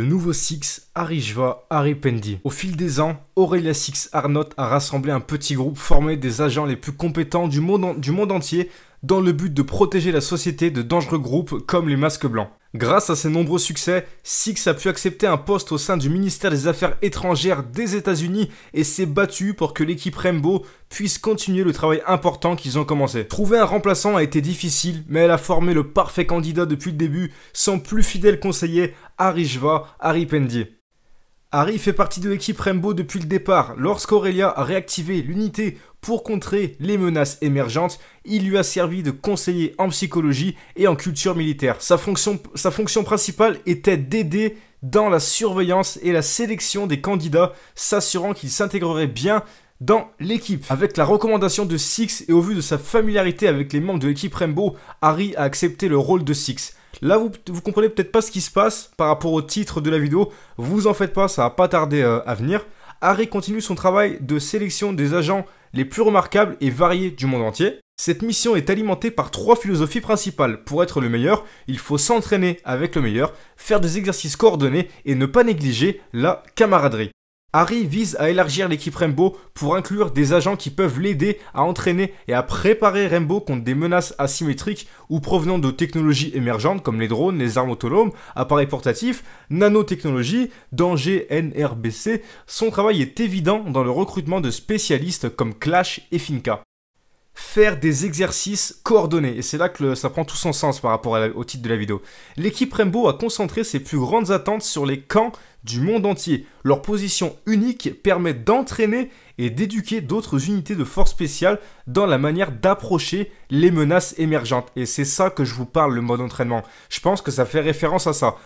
le nouveau Six, Harry Pendy. Au fil des ans, Aurelia Six Arnott a rassemblé un petit groupe formé des agents les plus compétents du monde, du monde entier dans le but de protéger la société de dangereux groupes comme les Masques Blancs. Grâce à ses nombreux succès, Six a pu accepter un poste au sein du ministère des Affaires étrangères des États-Unis et s'est battu pour que l'équipe Rainbow puisse continuer le travail important qu'ils ont commencé. Trouver un remplaçant a été difficile, mais elle a formé le parfait candidat depuis le début, son plus fidèle conseiller Harry Pendier. Harry fait partie de l'équipe Rainbow depuis le départ. Lorsqu'Aurelia a réactivé l'unité pour contrer les menaces émergentes, il lui a servi de conseiller en psychologie et en culture militaire. Sa fonction, sa fonction principale était d'aider dans la surveillance et la sélection des candidats, s'assurant qu'ils s'intégreraient bien dans l'équipe. Avec la recommandation de Six et au vu de sa familiarité avec les membres de l'équipe Rainbow, Harry a accepté le rôle de Six. Là, vous, comprenez peut-être pas ce qui se passe par rapport au titre de la vidéo. Vous en faites pas, ça va pas tarder euh, à venir. Harry continue son travail de sélection des agents les plus remarquables et variés du monde entier. Cette mission est alimentée par trois philosophies principales. Pour être le meilleur, il faut s'entraîner avec le meilleur, faire des exercices coordonnés et ne pas négliger la camaraderie. Harry vise à élargir l'équipe Rainbow pour inclure des agents qui peuvent l'aider à entraîner et à préparer Rainbow contre des menaces asymétriques ou provenant de technologies émergentes comme les drones, les armes autonomes, appareils portatifs, nanotechnologies, dangers NRBC. Son travail est évident dans le recrutement de spécialistes comme Clash et Finca faire des exercices coordonnés. Et c'est là que ça prend tout son sens par rapport au titre de la vidéo. L'équipe Rainbow a concentré ses plus grandes attentes sur les camps du monde entier. Leur position unique permet d'entraîner et d'éduquer d'autres unités de force spéciale dans la manière d'approcher les menaces émergentes. Et c'est ça que je vous parle, le mode entraînement. Je pense que ça fait référence à ça.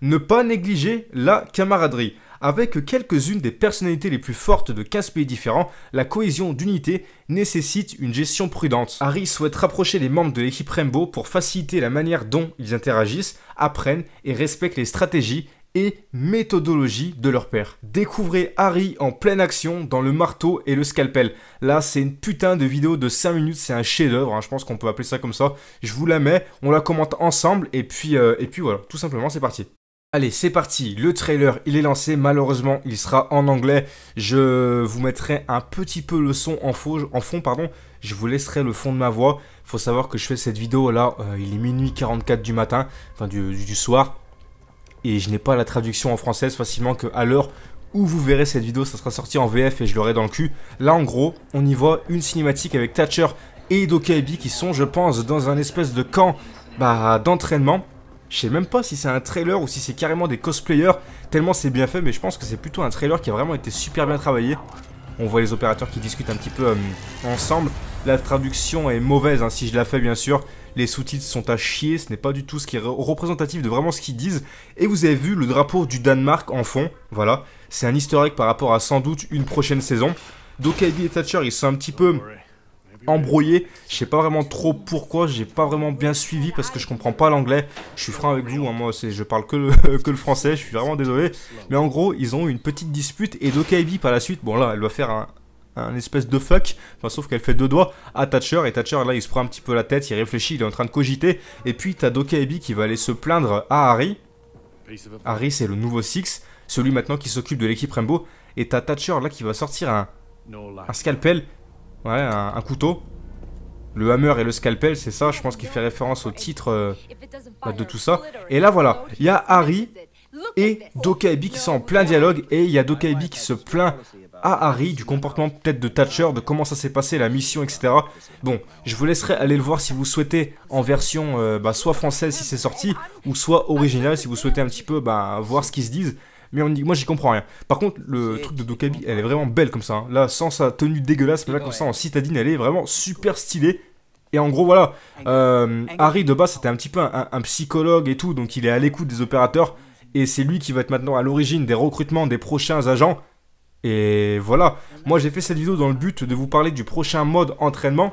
Ne pas négliger la camaraderie avec quelques-unes des personnalités les plus fortes de 15 pays différents, la cohésion d'unité nécessite une gestion prudente. Harry souhaite rapprocher les membres de l'équipe Rainbow pour faciliter la manière dont ils interagissent, apprennent et respectent les stratégies et méthodologies de leur père. Découvrez Harry en pleine action dans le marteau et le scalpel. Là, c'est une putain de vidéo de 5 minutes, c'est un chef-d'œuvre, hein. je pense qu'on peut appeler ça comme ça. Je vous la mets, on la commente ensemble et puis, euh, et puis voilà, tout simplement, c'est parti. Allez, c'est parti, le trailer, il est lancé, malheureusement, il sera en anglais. Je vous mettrai un petit peu le son en, fond, pardon. je vous laisserai le fond de ma voix. Faut savoir que je fais cette vidéo là, euh, il est minuit 44 du matin, enfin du, soir, et je n'ai pas la traduction en français facilement que à l'heure où vous verrez cette vidéo, ça sera sorti en VF et je l'aurai dans le cul. Là en gros, on y voit une cinématique avec Thatcher et Dokaibi qui sont, je pense, dans un espèce de camp bah, d'entraînement je sais même pas si c'est un trailer ou si c'est carrément des cosplayers, tellement c'est bien fait, mais je pense que c'est plutôt un trailer qui a vraiment été super bien travaillé. On voit les opérateurs qui discutent un petit peu euh, ensemble. La traduction est mauvaise, hein, si je la fais bien sûr. Les sous-titres sont à chier, ce n'est pas du tout ce qui est représentatif de vraiment ce qu'ils disent. Et vous avez vu le drapeau du Danemark en fond, voilà. C'est un historique par rapport à sans doute une prochaine saison. Ivy et Thatcher, ils sont un petit peu embrouillé. Je sais pas vraiment trop pourquoi, j'ai pas vraiment bien suivi parce que je comprends pas l'anglais. Je suis franc avec vous, hein, moi je parle que le, français, je suis vraiment désolé. Mais en gros, ils ont eu une petite dispute et Dokaibi par la suite, bon là, elle va faire un, espèce de fuck, sauf qu'elle fait deux doigts à Thatcher, et Thatcher là il se prend un petit peu la tête, il réfléchit, il est en train de cogiter, et puis t'as Dokaibi qui va aller se plaindre à Harry. Harry c'est le nouveau Six, celui maintenant qui s'occupe de l'équipe Rainbow, et t'as Thatcher là qui va sortir un, un scalpel Ouais, un, couteau. Le hammer et le scalpel, c'est ça, je pense qu'il fait référence au titre euh, bah, de tout ça. Et là, voilà, il y a Harry et Dobby qui sont en plein dialogue, et il y a Dobby qui se plaint à Harry du comportement peut-être de Thatcher, de comment ça s'est passé, la mission, etc. Bon, je vous laisserai aller le voir si vous souhaitez en version euh, bah, soit française si c'est sorti, ou soit originale si vous souhaitez un petit peu bah, voir ce qu'ils se disent mais on moi j'y comprends rien. Par contre, le truc de Dokabi, elle est vraiment belle comme ça. Hein. Là, sans sa tenue dégueulasse, mais là, comme ça, en citadine, elle est vraiment super stylée. Et en gros, voilà, euh, Harry de base, c'était un petit peu un, psychologue et tout, donc il est à l'écoute des opérateurs, et c'est lui qui va être maintenant à l'origine des recrutements des prochains agents. Et voilà, moi j'ai fait cette vidéo dans le but de vous parler du prochain mode entraînement,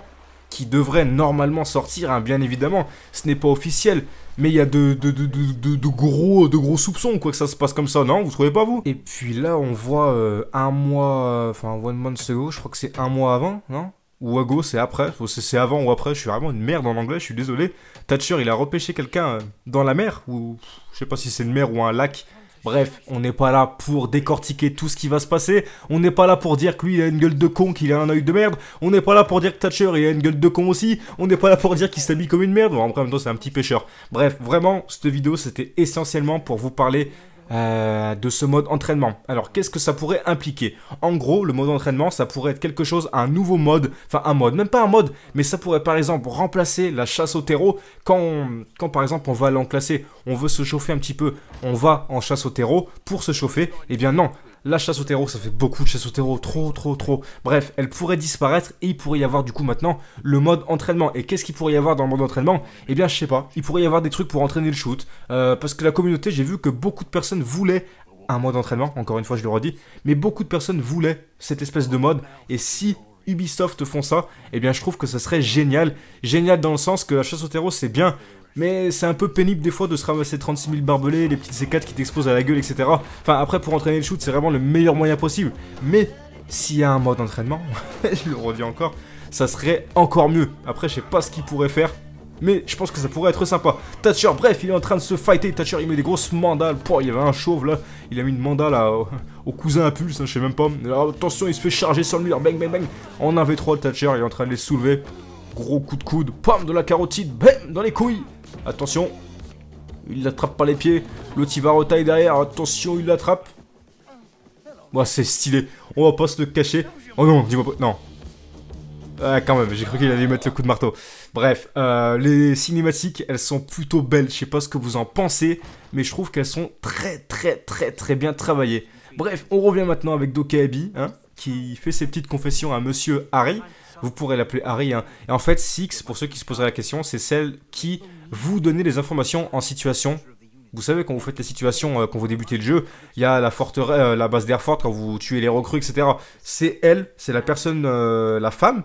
qui devrait normalement sortir, hein, bien évidemment, ce n'est pas officiel, mais il y a de, gros, de gros soupçons, quoi, que ça se passe comme ça, non Vous trouvez pas, vous Et puis là, on voit euh, un mois, enfin, one month ago, je crois que c'est un mois avant, non ou ago, c'est après, c'est avant ou après, je suis vraiment une merde en anglais, je suis désolé. Thatcher, il a repêché quelqu'un euh, dans la mer, ou je sais pas si c'est une mer ou un lac, Bref, on n'est pas là pour décortiquer tout ce qui va se passer. On n'est pas là pour dire que lui il a une gueule de con, qu'il a un œil de merde. On n'est pas là pour dire que Thatcher il a une gueule de con aussi. On n'est pas là pour dire qu'il s'habille comme une merde. Bon, en même temps, c'est un petit pêcheur. Bref, vraiment, cette vidéo c'était essentiellement pour vous parler euh, de ce mode entraînement. Alors qu'est-ce que ça pourrait impliquer En gros, le mode entraînement, ça pourrait être quelque chose, un nouveau mode, enfin un mode, même pas un mode, mais ça pourrait par exemple remplacer la chasse au terreau quand, par exemple on va l'enclasser, on veut se chauffer un petit peu, on va en chasse au terreau pour se chauffer, et eh bien non, la chasse au terreau, ça fait beaucoup de chasse au terreau, trop, trop, trop. Bref, elle pourrait disparaître et il pourrait y avoir du coup maintenant le mode entraînement. Et qu'est-ce qu'il pourrait y avoir dans le mode entraînement Eh bien, je sais pas. Il pourrait y avoir des trucs pour entraîner le shoot. Euh, parce que la communauté, j'ai vu que beaucoup de personnes voulaient un mode entraînement, encore une fois, je le redis. Mais beaucoup de personnes voulaient cette espèce de mode. Et si Ubisoft font ça, eh bien je trouve que ça serait génial. Génial dans le sens que la chasse au terreau, c'est bien, mais c'est un peu pénible des fois de se ramasser 36 000 barbelés, les petites C4 qui t'exposent à la gueule, etc. Enfin, après, pour entraîner le shoot, c'est vraiment le meilleur moyen possible. Mais s'il y a un mode d'entraînement, je le reviens encore, ça serait encore mieux. Après, je sais pas ce qu'il pourrait faire. Mais je pense que ça pourrait être sympa. Thatcher, bref, il est en train de se fighter. Thatcher, il met des grosses mandales. pour il y avait un chauve là. Il a mis une mandale au, cousin à pulse, hein, je sais même pas. attention, il se fait charger sur le mur. Bang, bang, bang. En 1v3, le Thatcher, il est en train de les soulever gros coup de coude, pam, de la carotide, bam, dans les couilles. Attention. Il l'attrape par les pieds. L'autre, il va retailler derrière. Attention, il l'attrape. Moi, c'est stylé. On va pas se le cacher. Oh non, dis-moi pas. Non. Ah, quand même, j'ai cru qu'il allait mettre le coup de marteau. Bref, euh, les cinématiques, elles sont plutôt belles. Je sais pas ce que vous en pensez, mais je trouve qu'elles sont très, très, très, très bien travaillées. Bref, on revient maintenant avec Dokaebi, hein, qui fait ses petites confessions à Monsieur Harry vous pourrez l'appeler Harry. Hein. Et en fait, Six, pour ceux qui se poseraient la question, c'est celle qui vous donnait les informations en situation vous savez, quand vous faites la situation, euh, quand vous débutez le jeu, il y a la forteresse, euh, la base d'Airfort, quand vous tuez les recrues, etc. C'est elle, c'est la personne, euh, la femme.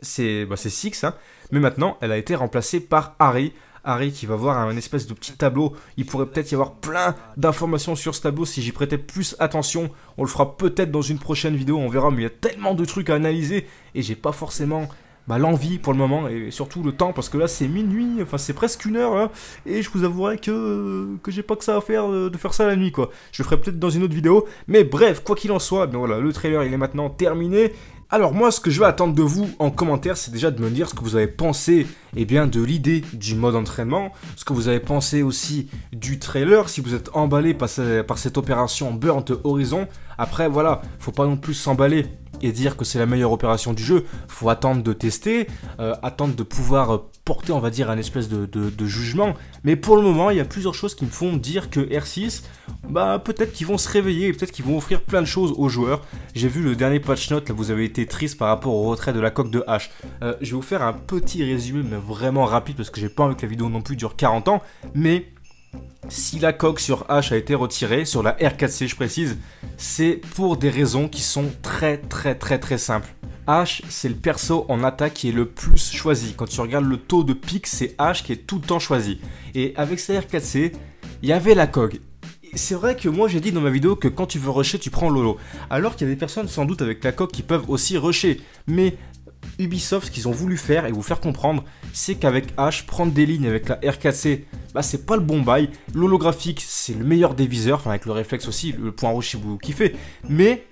C'est bah, Six, hein. mais maintenant, elle a été remplacée par Harry. Harry qui va voir un espèce de petit tableau. Il pourrait peut-être y avoir plein d'informations sur ce tableau si j'y prêtais plus attention. On le fera peut-être dans une prochaine vidéo, on verra, mais il y a tellement de trucs à analyser et j'ai pas forcément bah, l'envie pour le moment et surtout le temps parce que là c'est minuit, enfin c'est presque une heure là, hein, et je vous avouerai que, que j'ai pas que ça à faire euh, de faire ça la nuit quoi. Je le ferai peut-être dans une autre vidéo, mais bref, quoi qu'il en soit, ben voilà, le trailer il est maintenant terminé alors moi, ce que je vais attendre de vous en commentaire, c'est déjà de me dire ce que vous avez pensé Et eh bien, de l'idée du mode entraînement, ce que vous avez pensé aussi du trailer, si vous êtes emballé par, cette opération Burnt Horizon. Après, voilà, faut pas non plus s'emballer et dire que c'est la meilleure opération du jeu. Faut attendre de tester, euh, attendre de pouvoir euh, porter, on va dire, un espèce de, jugement. Mais pour le moment, il y a plusieurs choses qui me font dire que R6, bah peut-être qu'ils vont se réveiller et peut-être qu'ils vont offrir plein de choses aux joueurs. J'ai vu le dernier patch note, là vous avez été triste par rapport au retrait de la coque de H. Euh, je vais vous faire un petit résumé, mais vraiment rapide parce que j'ai pas envie que la vidéo non plus dure 40 ans. Mais si la coque sur H a été retirée, sur la R4C je précise, c'est pour des raisons qui sont très très très très simples. H, c'est le perso en attaque qui est le plus choisi. Quand tu regardes le taux de pique, c'est H qui est tout le temps choisi. Et avec sa R4C, il y avait la coque. C'est vrai que moi j'ai dit dans ma vidéo que quand tu veux rusher, tu prends Lolo. Alors qu'il y a des personnes sans doute avec la coque qui peuvent aussi rusher. Mais Ubisoft, ce qu'ils ont voulu faire et vous faire comprendre, c'est qu'avec H, prendre des lignes avec la RKC, bah c'est pas le bon bail. L'holographique, c'est le meilleur déviseur, enfin avec le réflexe aussi, le point rouge si vous kiffez. Mais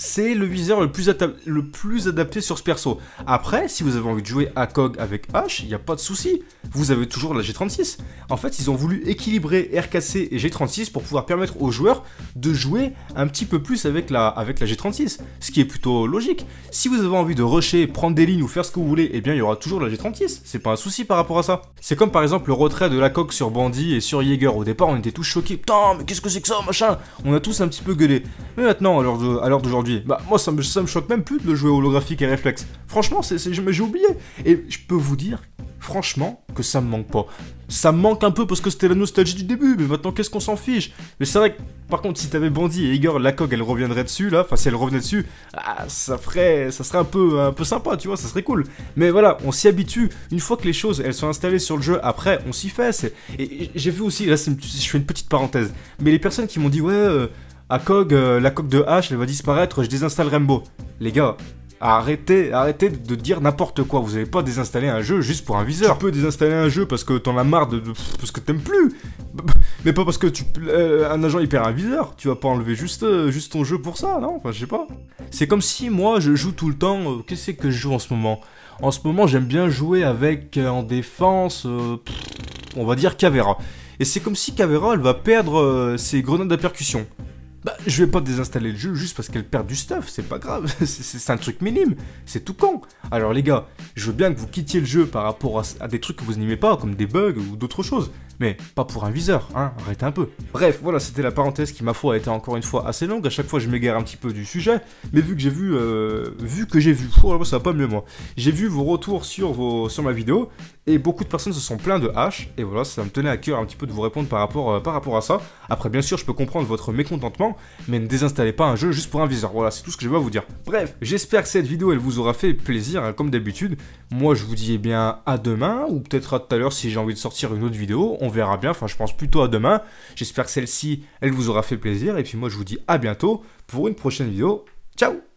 c'est le viseur le plus, le plus adapté sur ce perso. Après, si vous avez envie de jouer à COG avec H, il n'y a pas de souci. Vous avez toujours la G36. En fait, ils ont voulu équilibrer RKC et G36 pour pouvoir permettre aux joueurs de jouer un petit peu plus avec la, avec la G36. Ce qui est plutôt logique. Si vous avez envie de rusher, prendre des lignes ou faire ce que vous voulez, eh bien, il y aura toujours la G36. C'est pas un souci par rapport à ça. C'est comme par exemple le retrait de la COG sur Bandit et sur Jaeger. Au départ, on était tous choqués. Putain, mais qu'est-ce que c'est que ça, machin On a tous un petit peu gueulé. Mais maintenant, à l'heure d'aujourd'hui, bah, moi, ça me, choque même plus de jouer holographique et réflexe. Franchement, c'est, j'ai oublié. Et je peux vous dire, franchement, que ça me manque pas. Ça manque un peu parce que c'était la nostalgie du début, mais maintenant, qu'est-ce qu'on s'en fiche Mais c'est vrai que, par contre, si t'avais Bandit et Igor cog elle reviendrait dessus, là, enfin, si elle revenait dessus, ah, ça ferait, ça serait un peu, un peu sympa, tu vois, ça serait cool. Mais voilà, on s'y habitue. Une fois que les choses, elles sont installées sur le jeu, après, on s'y fait. Et, j'ai vu aussi, là, je fais une petite parenthèse, mais les personnes qui m'ont dit, ouais, euh, à Cog, euh, la coque de H, elle va disparaître, je désinstalle Rainbow. Les gars, arrêtez, arrêtez de dire n'importe quoi. Vous n'allez pas désinstaller un jeu juste pour un viseur. Tu peux désinstaller un jeu parce que t'en as marre de, parce que t'aimes plus. Mais pas parce que tu euh, un agent hyper un viseur. Tu vas pas enlever juste euh, juste ton jeu pour ça, non Enfin, je sais pas. C'est comme si moi je joue tout le temps. Qu'est-ce que je joue en ce moment En ce moment, j'aime bien jouer avec en défense. on va dire Cavera. Et c'est comme si Cavera, elle va perdre ses grenades à percussion. Bah, je vais pas désinstaller le jeu juste parce qu'elle perd du stuff, c'est pas grave, c'est un truc minime, c'est tout con. Alors les gars, je veux bien que vous quittiez le jeu par rapport à, à des trucs que vous n'aimez pas, comme des bugs ou d'autres choses, mais pas pour un viseur, hein, arrêtez un peu. Bref, voilà, c'était la parenthèse qui, ma foi, a été encore une fois assez longue, à chaque fois je m'égare un petit peu du sujet, mais vu que j'ai vu, euh, vu que j'ai vu, ça va pas mieux moi, j'ai vu vos retours sur, vos, sur ma vidéo, et beaucoup de personnes se sont plaintes de H, et voilà, ça me tenait à cœur un petit peu de vous répondre par rapport, euh, par rapport à ça. Après, bien sûr, je peux comprendre votre mécontentement, mais ne désinstallez pas un jeu juste pour un viseur, voilà, c'est tout ce que je vais vous dire. Bref, j'espère que cette vidéo, elle vous aura fait plaisir, hein, comme d'habitude. Moi, je vous dis eh bien à demain, ou peut-être à tout à l'heure si j'ai envie de sortir une autre vidéo, on verra bien. Enfin, je pense plutôt à demain. J'espère que celle-ci, elle vous aura fait plaisir. Et puis moi, je vous dis à bientôt pour une prochaine vidéo. Ciao